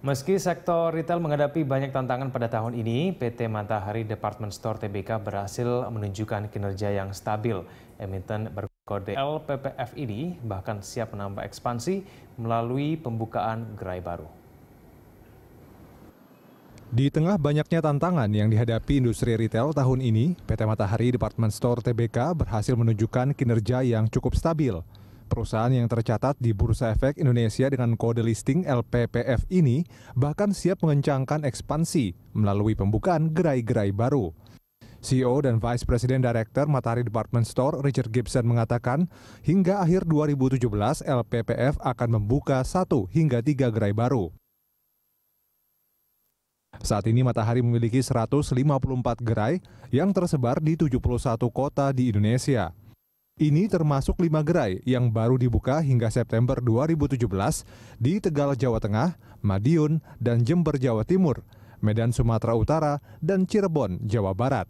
Meski sektor retail menghadapi banyak tantangan pada tahun ini, PT Matahari Department Store TBK berhasil menunjukkan kinerja yang stabil. Emiten berkode LPPF ini bahkan siap menambah ekspansi melalui pembukaan gerai baru. Di tengah banyaknya tantangan yang dihadapi industri retail tahun ini, PT Matahari Department Store TBK berhasil menunjukkan kinerja yang cukup stabil. Perusahaan yang tercatat di Bursa Efek Indonesia dengan kode listing LPPF ini bahkan siap mengencangkan ekspansi melalui pembukaan gerai-gerai baru. CEO dan Vice President Director Matahari Department Store Richard Gibson mengatakan, hingga akhir 2017 LPPF akan membuka satu hingga tiga gerai baru. Saat ini Matahari memiliki 154 gerai yang tersebar di 71 kota di Indonesia. Ini termasuk lima gerai yang baru dibuka hingga September 2017 di Tegal, Jawa Tengah, Madiun, dan Jember, Jawa Timur, Medan, Sumatera Utara, dan Cirebon, Jawa Barat.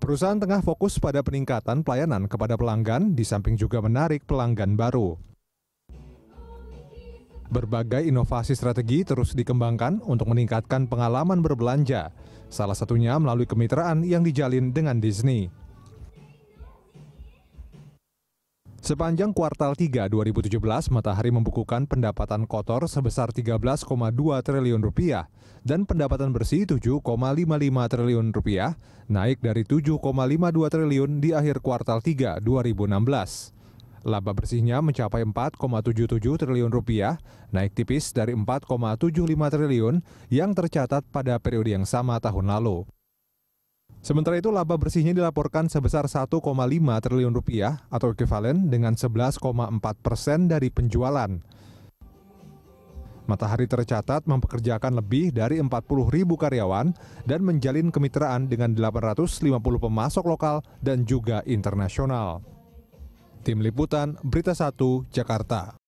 Perusahaan tengah fokus pada peningkatan pelayanan kepada pelanggan, di samping juga menarik pelanggan baru. Berbagai inovasi strategi terus dikembangkan untuk meningkatkan pengalaman berbelanja, salah satunya melalui kemitraan yang dijalin dengan Disney. Sepanjang kuartal 3 2017, Matahari membukukan pendapatan kotor sebesar 13,2 triliun rupiah dan pendapatan bersih 7,55 triliun rupiah, naik dari 7,52 triliun di akhir kuartal 3 2016. Laba bersihnya mencapai 4,77 triliun rupiah, naik tipis dari 4,75 triliun yang tercatat pada periode yang sama tahun lalu. Sementara itu laba bersihnya dilaporkan sebesar 1,5 triliun rupiah atau ekuivalen dengan 11,4 persen dari penjualan. Matahari tercatat mempekerjakan lebih dari 40 ribu karyawan dan menjalin kemitraan dengan 850 pemasok lokal dan juga internasional. Tim Liputan, Berita 1, Jakarta.